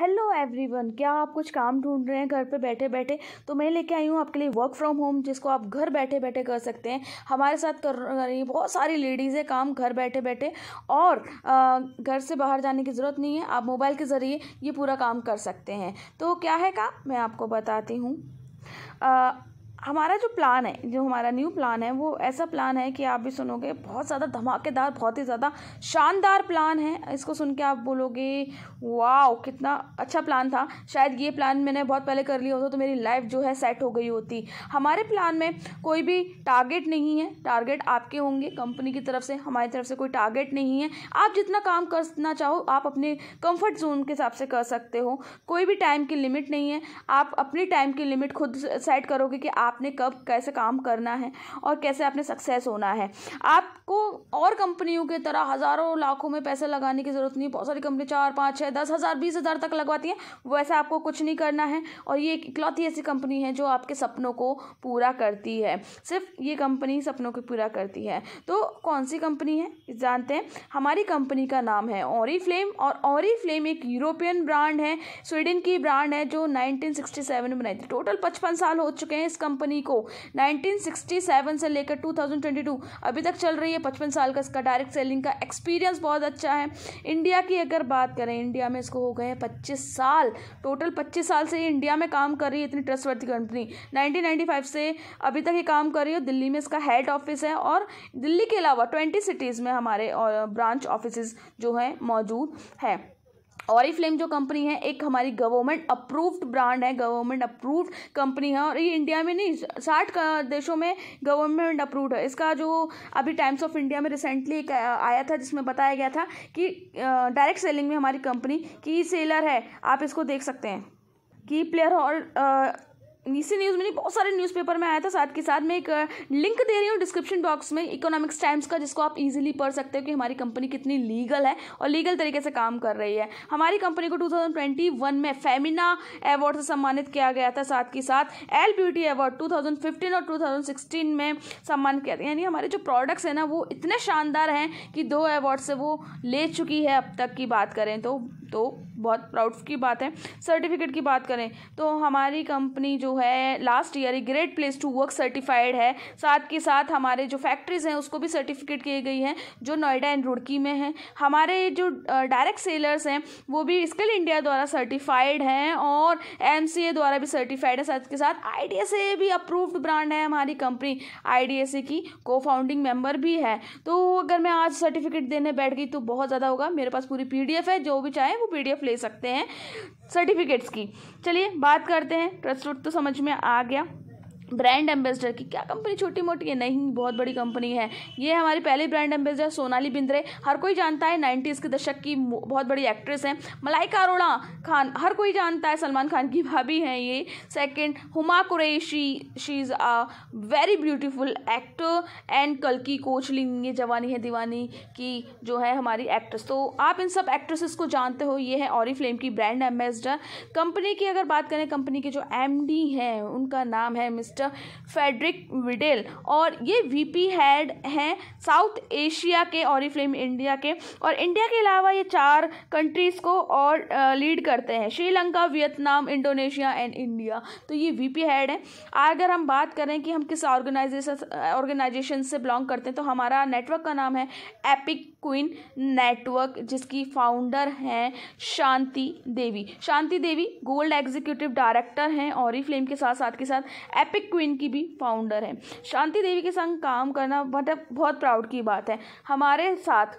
hello everyone क्या आप कुछ काम ढूंढ रहे हैं घर पे बैठे बैठे तो मैं लेके आई हूँ आपके लिए वर्क फ्रॉम होम जिसको आप घर बैठे बैठे कर सकते हैं हमारे साथ कर रही है बहुत सारी लेडीज़ है काम घर बैठे बैठे और घर से बाहर जाने की ज़रूरत नहीं है आप मोबाइल के ज़रिए ये पूरा काम कर सकते हैं तो क्या है का मैं आपको बताती हूँ हमारा जो प्लान है जो हमारा न्यू प्लान है वो ऐसा प्लान है कि आप भी सुनोगे बहुत ज़्यादा धमाकेदार बहुत ही ज़्यादा शानदार प्लान है इसको सुन के आप बोलोगे वाओ कितना अच्छा प्लान था शायद ये प्लान मैंने बहुत पहले कर लिया होता तो मेरी लाइफ जो है सेट हो गई होती हमारे प्लान में कोई भी टारगेट नहीं है टारगेट आपके होंगे कंपनी की तरफ से हमारी तरफ से कोई टारगेट नहीं है आप जितना काम करना चाहो आप अपने कम्फर्ट जोन के हिसाब से कर सकते हो कोई भी टाइम की लिमिट नहीं है आप अपनी टाइम की लिमिट खुद सेट करोगे कि आप आपने कब कैसे काम करना है और कैसे आपने सक्सेस होना है आपको और कंपनियों की तरह हज़ारों लाखों में पैसे लगाने की ज़रूरत नहीं बहुत सारी कंपनी चार पाँच छः दस हज़ार बीस हज़ार तक लगवाती है वैसे आपको कुछ नहीं करना है और ये एक इकलौती ऐसी कंपनी है जो आपके सपनों को पूरा करती है सिर्फ ये कंपनी सपनों को पूरा करती है तो कौन सी कंपनी है जानते हैं हमारी कंपनी का नाम है और फ्लेम और फ्लेम एक यूरोपियन ब्रांड है स्वीडन की ब्रांड है जो 1967 में बनाई थी टोटल 55 साल हो चुके हैं इस कंपनी कंपनी को 1967 से लेकर 2022 अभी तक चल रही है पचपन साल का इसका डायरेक्ट सेलिंग का एक्सपीरियंस बहुत अच्छा है इंडिया की अगर बात करें इंडिया में इसको हो गए हैं पच्चीस साल टोटल पच्चीस साल से इंडिया में काम कर रही है इतनी ट्रस्टवर्दी कंपनी नाइनटीन से अभी तक ये काम कर रही है दिल्ली में इसका हेड ऑफिस है और दिल्ली के अलावा ट्वेंटी सिटीज़ में हमारे ब्रांच ऑफिस जो हैं मौजूद हैं और फ्लेम जो कंपनी है एक हमारी गवर्नमेंट अप्रूव्ड ब्रांड है गवर्नमेंट अप्रूव्ड कंपनी है और ये इंडिया में नहीं साठ देशों में गवर्नमेंट अप्रूव्ड है इसका जो अभी टाइम्स ऑफ इंडिया में रिसेंटली एक आया था जिसमें बताया गया था कि डायरेक्ट सेलिंग में हमारी कंपनी की सेलर है आप इसको देख सकते हैं की प्लेयर और इसी न्यूज़ में नहीं बहुत सारे न्यूज़पेपर में आया था साथ के साथ मैं एक लिंक दे रही हूँ डिस्क्रिप्शन बॉक्स में इकोनॉमिक्स टाइम्स का जिसको आप इजीली पढ़ सकते हो कि हमारी कंपनी कितनी लीगल है और लीगल तरीके से काम कर रही है हमारी कंपनी को 2021 में फेमिना अवार्ड से सम्मानित किया गया था साथ के साथ एल ब्यूटी अवार्ड टू और टू में सम्मानित किया यानी हमारे जो प्रोडक्ट्स हैं ना वो इतने शानदार हैं कि दो अवार्ड से वो ले चुकी है अब तक की बात करें तो तो बहुत प्राउड की बात है सर्टिफिकेट की बात करें तो हमारी कंपनी जो है last year great place to work certified है साथ के साथ हमारे जो फैक्ट्रीज़ हैं उसको भी सर्टिफिकेट किए गई हैं जो नोएडा एंड रुड़की में हैं हमारे जो डायरेक्ट सेलर्स हैं वो भी स्किल इंडिया द्वारा सर्टिफाइड हैं और एम द्वारा भी सर्टिफाइड है साथ के साथ आई भी अप्रूव्ड ब्रांड है हमारी कंपनी आई की को फाउंडिंग मेम्बर भी है तो अगर मैं आज सर्टिफिकेट देने बैठ गई तो बहुत ज़्यादा होगा मेरे पास पूरी पी है जो भी चाहें वो पी ले सकते हैं सर्टिफिकेट्स की चलिए बात करते हैं प्रस्तुत तो समझ में आ गया ब्रांड एम्बेसडर की क्या कंपनी छोटी मोटी है नहीं बहुत बड़ी कंपनी है ये हमारी पहली ब्रांड एम्बेसडर सोनाली बिंद्रे हर कोई जानता है नाइन्टीज़ के दशक की बहुत बड़ी एक्ट्रेस हैं मलाइका अरोड़ा खान हर कोई जानता है सलमान खान की भाभी हैं ये second Huma Qureshi she is a very beautiful actor and कल की कोचलिंग ये जवानी है दीवानी की जो है हमारी एक्ट्रेस तो आप इन सब एक्ट्रेसेस को जानते हो ये है ऑरी फ्लेम की ब्रांड एम्बेसडर कंपनी की अगर बात करें कंपनी के जो एम हैं उनका नाम है मिस साइकोलॉजिस्ट फेडरिक विडेल और ये वीपी हेड हैं साउथ एशिया के और फिल्म इंडिया के और इंडिया के अलावा ये चार कंट्रीज़ को और लीड करते हैं Sri Lanka Vietnam Indonesia and India तो ये वीपी हेड है अगर हम बात करें कि हम किस ऑर्गेनाइजेशन ऑर्गेनाइजेशन से बिलोंग करते हैं तो हमारा नेटवर्क का नाम है एपिक क्वीन नेटवर्क जिसकी फाउंडर हैं Shanti Devi Shanti Devi gold executive director हैं और ही फिल्म के साथ साथ के साथ एपिक क्वीन की भी फाउंडर हैं शांति देवी के संग काम करना मतलब बहुत प्राउड की बात है हमारे साथ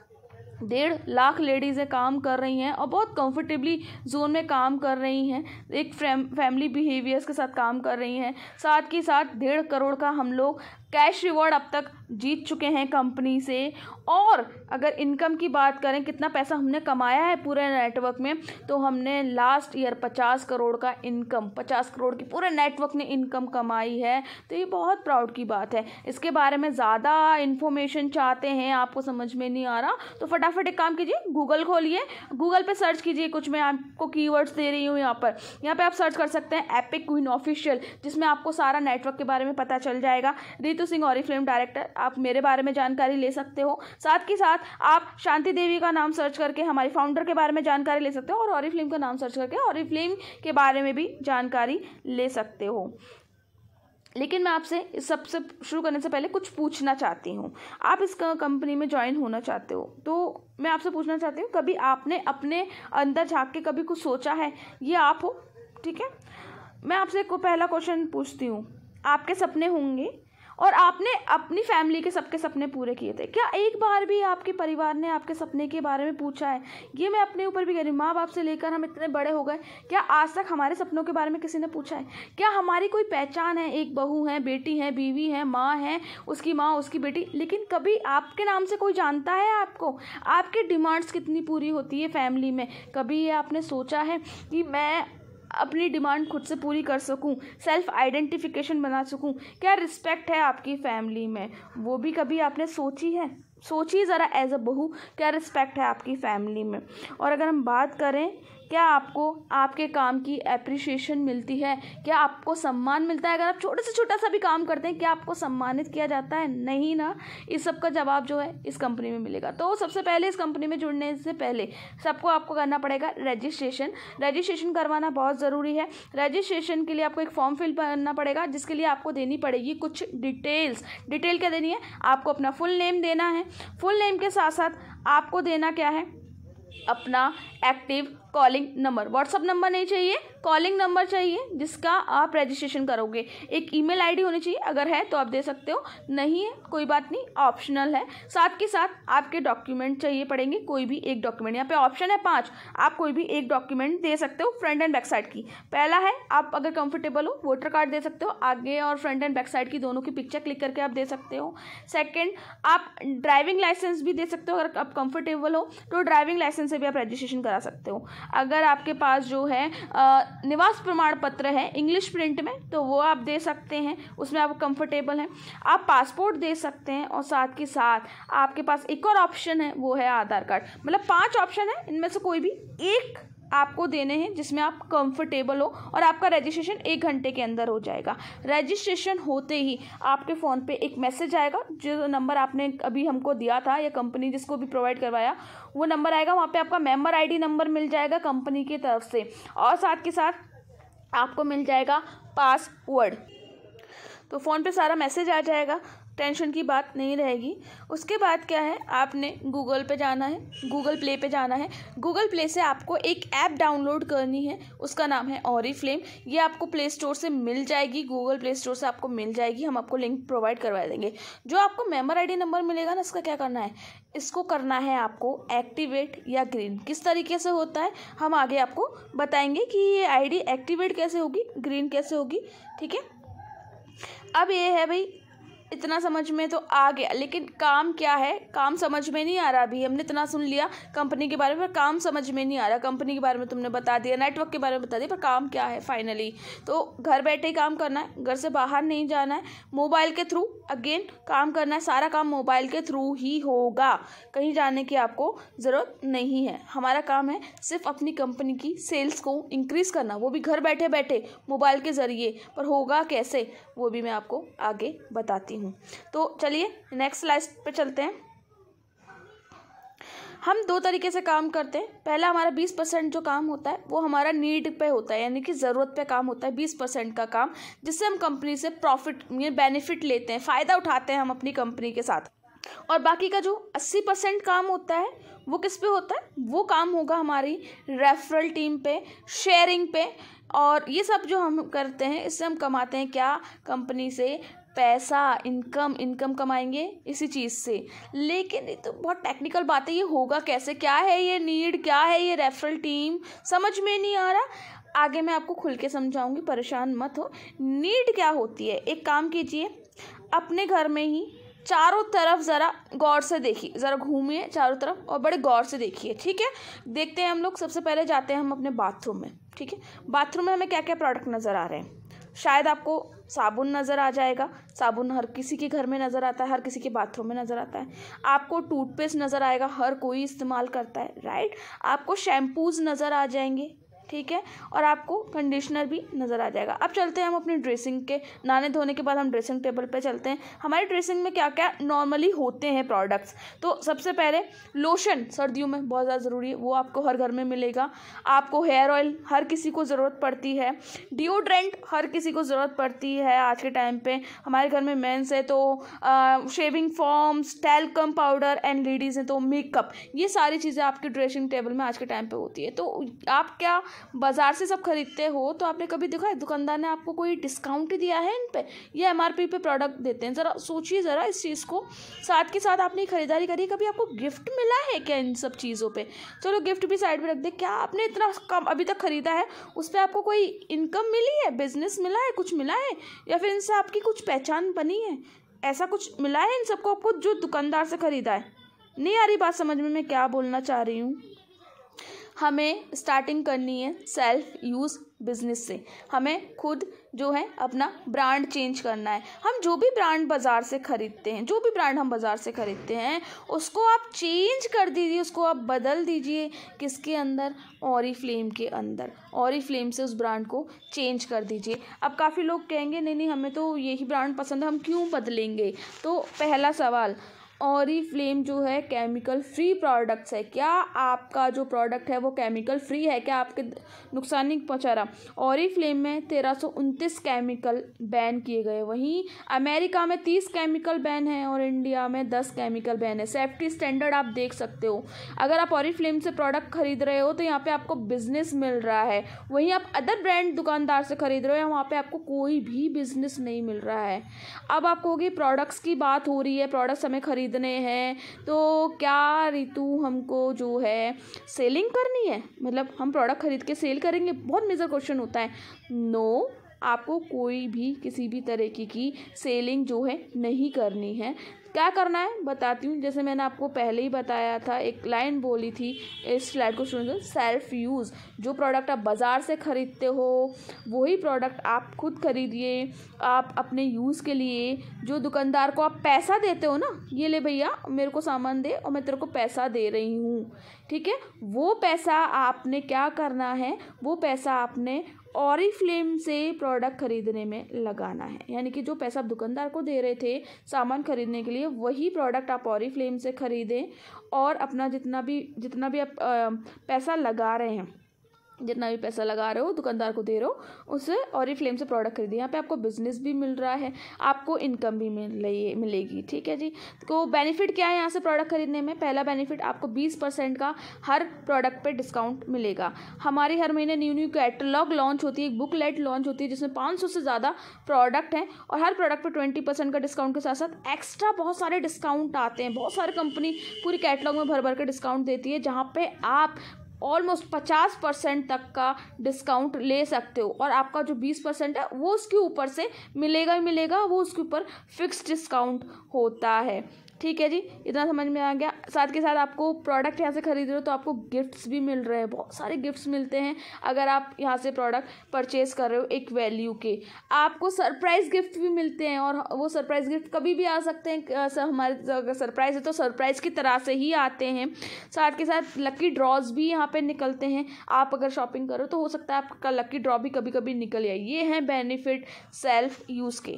डेढ़ लाख लेडीज़ें काम कर रही हैं और बहुत कंफर्टेबली जोन में काम कर रही हैं एक फैमिली बिहेवियर्स के साथ काम कर रही हैं साथ ही साथ डेढ़ करोड़ का हम लोग कैश रिवॉर्ड अब तक जीत चुके हैं कंपनी से और अगर इनकम की बात करें कितना पैसा हमने कमाया है पूरे नेटवर्क में तो हमने लास्ट ईयर पचास करोड़ का इनकम पचास करोड़ की पूरे नेटवर्क ने इनकम कमाई है तो ये बहुत प्राउड की बात है इसके बारे में ज़्यादा इन्फॉर्मेशन चाहते हैं आपको समझ में नहीं आ रहा तो फटाफट एक काम कीजिए गूगल खोलिए गूगल पर सर्च कीजिए कुछ मैं आपको की दे रही हूँ यहाँ पर यहाँ पर आप सर्च कर सकते हैं एपिक क्वीन ऑफिशियल जिसमें आपको सारा नेटवर्क के बारे में पता चल जाएगा रितु नीतू सिंह और फिल्म डायरेक्टर आप मेरे बारे में जानकारी ले सकते हो साथ ही साथ आप शांति देवी का नाम सर्च करके हमारे फाउंडर के बारे में जानकारी ले सकते हो और और फिल्म का नाम सर्च करके और फिल्म के बारे में भी जानकारी ले सकते हो लेकिन मैं आपसे इस सबसे शुरू करने से पहले कुछ पूछना चाहती हूँ आप इस कंपनी में ज्वाइन होना चाहते हो तो मैं आपसे पूछना चाहती हूँ कभी आपने अपने अंदर झाँक के कभी कुछ सोचा है ये आप हो ठीक है मैं आपसे पहला क्वेश्चन पूछती हूँ आपके सपने होंगे और आपने अपनी फैमिली के सबके सपने पूरे किए थे क्या एक बार भी आपके परिवार ने आपके सपने के बारे में पूछा है ये मैं अपने ऊपर भी कह रही हूँ माँ बाप से लेकर हम इतने बड़े हो गए क्या आज तक हमारे सपनों के बारे में किसी ने पूछा है क्या हमारी कोई पहचान है एक बहू है बेटी है बीवी है माँ है उसकी माँ उसकी बेटी लेकिन कभी आपके नाम से कोई जानता है आपको आपकी डिमांड्स कितनी पूरी होती है फैमिली में कभी ये आपने सोचा है कि मैं अपनी डिमांड खुद से पूरी कर सकूँ सेल्फ आइडेंटिफिकेशन बना सकूँ क्या रिस्पेक्ट है आपकी फैमिली में वो भी कभी आपने सोची है सोचिए ज़रा एज अ बहू क्या रिस्पेक्ट है आपकी फैमिली में और अगर हम बात करें क्या आपको आपके काम की एप्रिशिएशन मिलती है क्या आपको सम्मान मिलता है अगर आप छोटे से छोटा सा भी काम करते हैं क्या आपको सम्मानित किया जाता है नहीं ना इस सब का जवाब जो है इस कंपनी में मिलेगा तो सबसे पहले इस कंपनी में जुड़ने से पहले सबको आपको करना पड़ेगा रजिस्ट्रेशन रजिस्ट्रेशन करवाना बहुत ज़रूरी है रजिस्ट्रेशन के लिए आपको एक फॉर्म फिल करना पड़ेगा जिसके लिए आपको देनी पड़ेगी कुछ डिटेल्स डिटेल क्या देनी है आपको अपना फुल नेम देना है फुल नेम के साथ साथ आपको देना क्या है अपना active calling number WhatsApp number नहीं चाहिए कॉलिंग नंबर चाहिए जिसका आप रजिस्ट्रेशन करोगे एक ईमेल आईडी होनी चाहिए अगर है तो आप दे सकते हो नहीं है कोई बात नहीं ऑप्शनल है साथ के साथ आपके डॉक्यूमेंट चाहिए पड़ेंगे कोई भी एक डॉक्यूमेंट यहाँ पे ऑप्शन है पाँच आप कोई भी एक डॉक्यूमेंट दे सकते हो फ्रंट एंड बैक साइड की पहला है आप अगर कंफर्टेबल हो वोटर कार्ड दे सकते हो आगे और फ्रंट एंड बैक साइड की दोनों की पिक्चर क्लिक करके आप दे सकते हो सेकेंड आप ड्राइविंग लाइसेंस भी दे सकते हो अगर आप कंफर्टेबल हो तो ड्राइविंग लाइसेंस से भी आप रजिस्ट्रेशन करा सकते हो अगर आपके पास जो है निवास प्रमाण पत्र है इंग्लिश प्रिंट में तो वो आप दे सकते हैं उसमें आप कंफर्टेबल हैं आप पासपोर्ट दे सकते हैं और साथ के साथ आपके पास एक और ऑप्शन है वो है आधार कार्ड मतलब पांच ऑप्शन है इनमें से कोई भी एक आपको देने हैं जिसमें आप कंफर्टेबल हो और आपका रजिस्ट्रेशन एक घंटे के अंदर हो जाएगा रजिस्ट्रेशन होते ही आपके फ़ोन पे एक मैसेज आएगा जो नंबर आपने अभी हमको दिया था या कंपनी जिसको भी प्रोवाइड करवाया वो नंबर आएगा वहाँ पर आपका मेम्बर आई नंबर मिल जाएगा कंपनी की तरफ से और साथ के साथ आपको मिल जाएगा पासवर्ड तो फ़ोन पे सारा मैसेज आ जाएगा टेंशन की बात नहीं रहेगी उसके बाद क्या है आपने गूगल पे जाना है गूगल प्ले पे जाना है गूगल प्ले से आपको एक ऐप डाउनलोड करनी है उसका नाम है ऑरी फ्लेम ये आपको प्ले स्टोर से मिल जाएगी गूगल प्ले स्टोर से आपको मिल जाएगी हम आपको लिंक प्रोवाइड करवा देंगे जो आपको मेम्बर आई नंबर मिलेगा ना इसका क्या करना है इसको करना है आपको एक्टिवेट या ग्रीन किस तरीके से होता है हम आगे आपको बताएंगे कि ये आईडी एक्टिवेट कैसे होगी ग्रीन कैसे होगी ठीक है अब ये है भाई इतना समझ में तो आ गया लेकिन काम क्या है काम समझ में नहीं आ रहा अभी हमने इतना सुन लिया कंपनी के बारे में काम समझ में नहीं आ रहा कंपनी के बारे में तुमने बता दिया नेटवर्क के बारे में बता दिया पर काम क्या है फाइनली तो घर बैठे ही काम करना है घर से बाहर नहीं जाना है मोबाइल के थ्रू अगेन काम करना है सारा काम मोबाइल के थ्रू ही होगा कहीं जाने की आपको ज़रूरत नहीं है हमारा काम है सिर्फ अपनी कंपनी की सेल्स को इंक्रीज़ करना वो भी घर बैठे बैठे मोबाइल के ज़रिए पर होगा कैसे वो भी मैं आपको आगे बताती हूँ हूँ तो चलिए नेक्स्ट स्लाइड पे चलते हैं हम दो तरीके से काम करते हैं पहला हमारा बीस परसेंट जो काम होता है वो हमारा नीड पे होता है यानी कि ज़रूरत पे काम होता है बीस परसेंट का काम जिससे हम कंपनी से प्रॉफिट बेनिफिट लेते हैं फ़ायदा उठाते हैं हम अपनी कंपनी के साथ और बाकी का जो अस्सी परसेंट काम होता है वो किस पे होता है वो काम होगा हमारी रेफरल टीम पे शेयरिंग पे और ये सब जो हम करते हैं इससे हम कमाते हैं क्या कंपनी से पैसा इनकम इनकम कमाएंगे इसी चीज़ से लेकिन ये तो बहुत टेक्निकल बात है ये होगा कैसे क्या है ये नीड क्या है ये रेफरल टीम समझ में नहीं आ रहा आगे मैं आपको खुल के समझाऊँगी परेशान मत हो नीड क्या होती है एक काम कीजिए अपने घर में ही चारों तरफ ज़रा गौर से देखिए ज़रा घूमिए चारों तरफ और बड़े गौर से देखिए ठीक है देखते हैं हम लोग सबसे पहले जाते हैं हम अपने बाथरूम में ठीक है बाथरूम में हमें क्या क्या प्रोडक्ट नज़र आ रहे हैं शायद आपको साबुन नज़र आ जाएगा साबुन हर किसी के घर में नज़र आता है हर किसी के बाथरूम में नज़र आता है आपको टूथपेस्ट नज़र आएगा हर कोई इस्तेमाल करता है राइट आपको शैम्पूज़ नज़र आ जाएंगे ठीक है और आपको कंडीशनर भी नज़र आ जाएगा अब चलते हैं हम अपनी ड्रेसिंग के नाने धोने के बाद हम ड्रेसिंग टेबल पर चलते हैं हमारी ड्रेसिंग में क्या क्या नॉर्मली होते हैं प्रोडक्ट्स तो सबसे पहले लोशन सर्दियों में बहुत ज़्यादा ज़रूरी है वो आपको हर घर में मिलेगा आपको हेयर ऑयल हर किसी को ज़रूरत पड़ती है डिओड्रेंट हर किसी को ज़रूरत पड़ती है आज के टाइम पर हमारे घर में मेन्स है तो ah, shaving foams talcum powder and ladies हैं तो मेकअप ये सारी चीज़ें आपकी ड्रेसिंग टेबल में आज के टाइम पर होती है तो आप क्या बाज़ार से सब खरीदते हो तो आपने कभी देखा है दुकानदार ने आपको कोई डिस्काउंट दिया है इन पर या एम आर पी पे प्रोडक्ट देते हैं ज़रा सोचिए ज़रा इस चीज़ को साथ के साथ आपने खरीदारी करी कभी आपको गिफ्ट मिला है क्या इन सब चीज़ों पर चलो गिफ्ट भी साइड में रख दे क्या आपने इतना कम अभी तक खरीदा है उस पर आपको कोई इनकम मिली है बिजनेस मिला है कुछ मिला है या फिर इनसे आपकी कुछ पहचान बनी है ऐसा कुछ मिला है इन सबको आपको जो दुकानदार से ख़रीदा है नहीं आ रही बात समझ में मैं क्या बोलना चाह रही हूँ हमें स्टार्टिंग करनी है सेल्फ यूज़ बिजनेस से हमें खुद जो है अपना ब्रांड चेंज करना है हम जो भी ब्रांड बाज़ार से ख़रीदते हैं जो भी ब्रांड हम बाज़ार से ख़रीदते हैं उसको आप चेंज कर दीजिए उसको आप बदल दीजिए किसके अंदर औरी फ्लेम के अंदर औरी फ्लेम से उस ब्रांड को चेंज कर दीजिए अब काफ़ी लोग कहेंगे नहीं नहीं हमें तो यही ब्रांड पसंद है हम क्यों बदलेंगे तो पहला सवाल फ्लेम जो है केमिकल फ्री प्रोडक्ट्स है क्या आपका जो प्रोडक्ट है वो केमिकल फ्री है क्या आपके नुकसान नहीं पहुँचा रहा फ्लेम में तेरह सौ उनतीस केमिकल बैन किए गए वहीं अमेरिका में तीस केमिकल बैन है और इंडिया में दस केमिकल बैन है सेफ्टी स्टैंडर्ड आप देख सकते हो अगर आप फ्लेम से प्रोडक्ट खरीद रहे हो तो यहाँ पर आपको बिजनेस मिल रहा है वहीं आप अदर ब्रांड दुकानदार से खरीद रहे हो वहाँ पर आपको कोई भी बिजनेस नहीं मिल रहा है अब आपको प्रोडक्ट्स की बात हो रही है प्रोडक्ट्स हमें खरीद खरीदने हैं तो क्या ऋतु हमको जो है सेलिंग करनी है मतलब हम प्रोडक्ट खरीद के सेल करेंगे बहुत मेजर क्वेश्चन होता है नो no, आपको कोई भी किसी भी तरीके की सेलिंग जो है नहीं करनी है क्या करना है बताती हूँ जैसे मैंने आपको पहले ही बताया था एक लाइन बोली थी इस स्लाइड को स्टूडेंट सेल्फ यूज़ जो प्रोडक्ट आप बाज़ार से ख़रीदते हो वही प्रोडक्ट आप खुद खरीदिए आप अपने यूज़ के लिए जो दुकानदार को आप पैसा देते हो ना ये ले भैया मेरे को सामान दे और मैं तेरे को पैसा दे रही हूँ ठीक है वो पैसा आपने क्या करना है वो पैसा आपने और फ्लेम से प्रोडक्ट खरीदने में लगाना है यानी कि जो पैसा आप दुकानदार को दे रहे थे सामान खरीदने के लिए वही प्रोडक्ट आप और फ्लेम से ख़रीदें और अपना जितना भी जितना भी आप पैसा लगा रहे हैं जितना भी पैसा लगा रहे हो दुकानदार को दे रहे हो उसे और ही फ्लेम से प्रोडक्ट खरीदिए यहाँ पे आपको बिजनेस भी मिल रहा है आपको इनकम भी मिल रही मिलेगी ठीक है जी तो बेनिफिट क्या है यहाँ से प्रोडक्ट खरीदने में पहला बेनिफिट आपको बीस परसेंट का हर प्रोडक्ट पर डिस्काउंट मिलेगा हमारी हर महीने न्यू न्यू कैटलॉग लॉन्च होती है एक बुकलेट लॉन्च होती है जिसमें पाँच सौ से ज़्यादा प्रोडक्ट हैं और हर प्रोडक्ट पर ट्वेंटी परसेंट का डिस्काउंट के साथ साथ एक्स्ट्रा बहुत सारे डिस्काउंट आते हैं बहुत सारी कंपनी पूरी कैटलॉग में भर भर के डिस्काउंट देती है जहाँ पर आप ऑलमोस्ट पचास परसेंट तक का डिस्काउंट ले सकते हो और आपका जो बीस परसेंट है वो उसके ऊपर से मिलेगा ही मिलेगा वो उसके ऊपर फिक्स डिस्काउंट होता है ठीक है जी इतना समझ में आ गया साथ के साथ आपको प्रोडक्ट यहाँ से खरीद रहे हो तो आपको गिफ्ट्स भी मिल रहे हैं बहुत सारे गिफ्ट्स मिलते हैं अगर आप यहाँ से प्रोडक्ट परचेज कर रहे हो एक वैल्यू के आपको सरप्राइज़ गिफ्ट भी मिलते हैं और वो सरप्राइज़ गिफ्ट कभी भी आ सकते हैं हमारे अगर सरप्राइज़ है तो सरप्राइज़ की तरह से ही आते हैं साथ के साथ लकी ड्रॉज भी यहाँ पर निकलते हैं आप अगर शॉपिंग करो तो हो सकता है आपका लकी ड्रॉ भी कभी कभी निकल जाए ये हैं बेनिफिट सेल्फ यूज़ के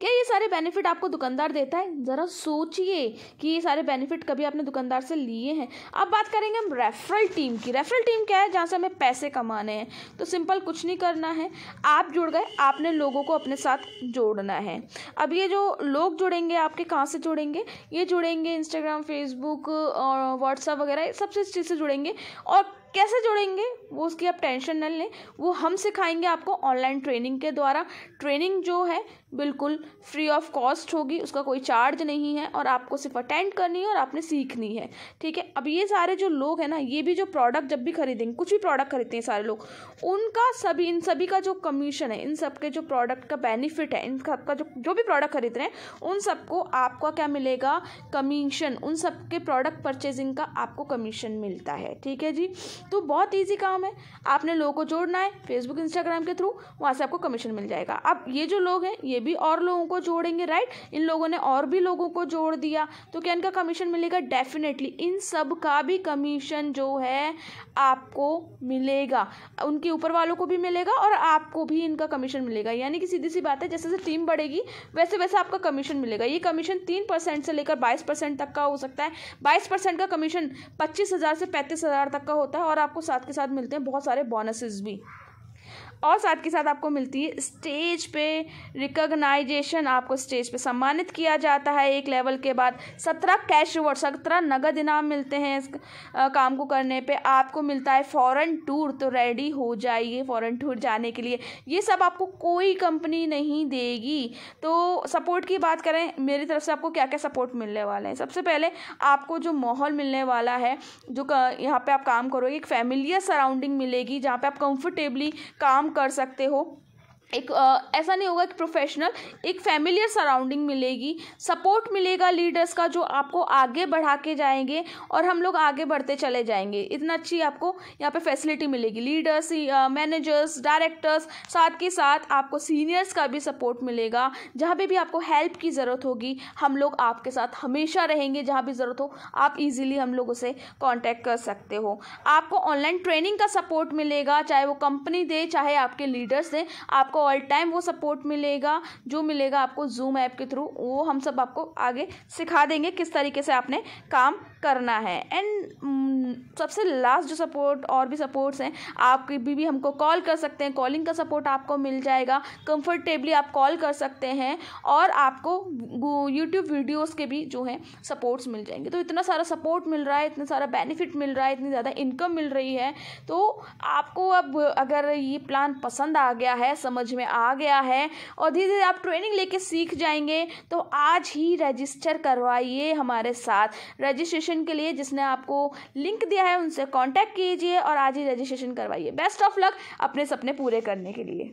क्या ये सारे बेनिफिट आपको दुकानदार देता है ज़रा सोचिए कि ये सारे बेनिफिट कभी आपने दुकानदार से लिए हैं अब बात करेंगे हम रेफरल टीम की रेफरल टीम क्या है जहाँ से हमें पैसे कमाने हैं तो सिंपल कुछ नहीं करना है आप जुड़ गए आपने लोगों को अपने साथ जोड़ना है अब ये जो लोग जुड़ेंगे आपके कहाँ से जुड़ेंगे ये जुड़ेंगे इंस्टाग्राम फेसबुक और व्हाट्सअप वगैरह सबसे इस चीज़ से जुड़ेंगे और कैसे जुड़ेंगे वो उसकी आप टेंशन न लें वो हम सिखाएंगे आपको ऑनलाइन ट्रेनिंग के द्वारा ट्रेनिंग जो है बिल्कुल फ्री ऑफ कॉस्ट होगी उसका कोई चार्ज नहीं है और आपको सिर्फ अटेंड करनी है और आपने सीखनी है ठीक है अब ये सारे जो लोग हैं ना ये भी जो प्रोडक्ट जब भी खरीदेंगे कुछ भी प्रोडक्ट खरीदते हैं सारे लोग उनका सभी इन सभी का जो कमीशन है इन सब के जो प्रोडक्ट का बेनिफिट है इन सब का जो जो भी प्रोडक्ट खरीद रहे हैं उन सबको आपका क्या मिलेगा कमीशन उन सब के प्रोडक्ट परचेजिंग का आपको कमीशन मिलता है ठीक है जी तो बहुत ईजी काम है आपने लोगों को जोड़ना है फेसबुक इंस्टाग्राम के थ्रू वहाँ से आपको कमीशन मिल जाएगा अब ये जो लोग हैं ये भी और लोगों को जोड़ेंगे राइट इन लोगों ने और भी लोगों को जोड़ दिया तो क्या इनका कमीशन मिलेगा डेफिनेटली इन सब का भी कमीशन जो है आपको मिलेगा उनके ऊपर वालों को भी मिलेगा और आपको भी इनका कमीशन मिलेगा यानी कि सीधी सी बात है जैसे जैसे टीम बढ़ेगी वैसे वैसे आपका कमीशन मिलेगा ये कमीशन तीन परसेंट से लेकर बाईस परसेंट तक का हो सकता है बाईस परसेंट का कमीशन पच्चीस हज़ार से पैंतीस हज़ार तक का होता है और आपको साथ के साथ मिलते हैं बहुत सारे बोनसेस भी और साथ के साथ आपको मिलती है स्टेज पे रिकॉग्नाइजेशन आपको स्टेज पे सम्मानित किया जाता है एक लेवल के बाद सत्रह कैश रिवॉर्ड सत्रह नगद इनाम मिलते हैं इस काम को करने पे आपको मिलता है फॉरेन टूर तो रेडी हो जाइए फॉरेन टूर जाने के लिए ये सब आपको कोई कंपनी नहीं देगी तो सपोर्ट की बात करें मेरी तरफ से आपको क्या क्या सपोर्ट मिलने वाला है सबसे पहले आपको जो माहौल मिलने वाला है जो यहाँ पर आप काम करोगे एक फैमिलियर सराउंडिंग मिलेगी जहाँ पर आप कंफर्टेबली काम कर सकते हो एक आ, ऐसा नहीं होगा कि प्रोफेशनल एक फैमिलियर सराउंडिंग मिलेगी सपोर्ट मिलेगा लीडर्स का जो आपको आगे बढ़ा के जाएंगे और हम लोग आगे बढ़ते चले जाएंगे इतना अच्छी आपको यहाँ पे फैसिलिटी मिलेगी लीडर्स मैनेजर्स डायरेक्टर्स साथ के साथ आपको सीनियर्स का भी सपोर्ट मिलेगा जहाँ पे भी आपको हेल्प की ज़रूरत होगी हम लोग आपके साथ हमेशा रहेंगे जहाँ भी ज़रूरत हो आप ईजिली हम लोग उसे कॉन्टैक्ट कर सकते हो आपको ऑनलाइन ट्रेनिंग का सपोर्ट मिलेगा चाहे वो कंपनी दे चाहे आपके लीडर्स दें आपको ऑल टाइम वो सपोर्ट मिलेगा जो मिलेगा आपको जूम ऐप के थ्रू वो हम सब आपको आगे सिखा देंगे किस तरीके से आपने काम करना है एंड mm, सबसे लास्ट जो सपोर्ट और भी सपोर्ट्स हैं आप भी, भी हमको कॉल कर सकते हैं कॉलिंग का सपोर्ट आपको मिल जाएगा कंफर्टेबली आप कॉल कर सकते हैं और आपको यूट्यूब वीडियोस के भी जो है सपोर्ट्स मिल जाएंगे तो इतना सारा सपोर्ट मिल रहा है इतना सारा बेनिफिट मिल रहा है इतनी ज़्यादा इनकम मिल रही है तो आपको अब अगर ये प्लान पसंद आ गया है समझ समझ में आ गया है और धीरे धीरे आप ट्रेनिंग लेके सीख जाएंगे तो आज ही रजिस्टर करवाइए हमारे साथ रजिस्ट्रेशन के लिए जिसने आपको लिंक दिया है उनसे कॉन्टैक्ट कीजिए और आज ही रजिस्ट्रेशन करवाइए बेस्ट ऑफ लक अपने सपने पूरे करने के लिए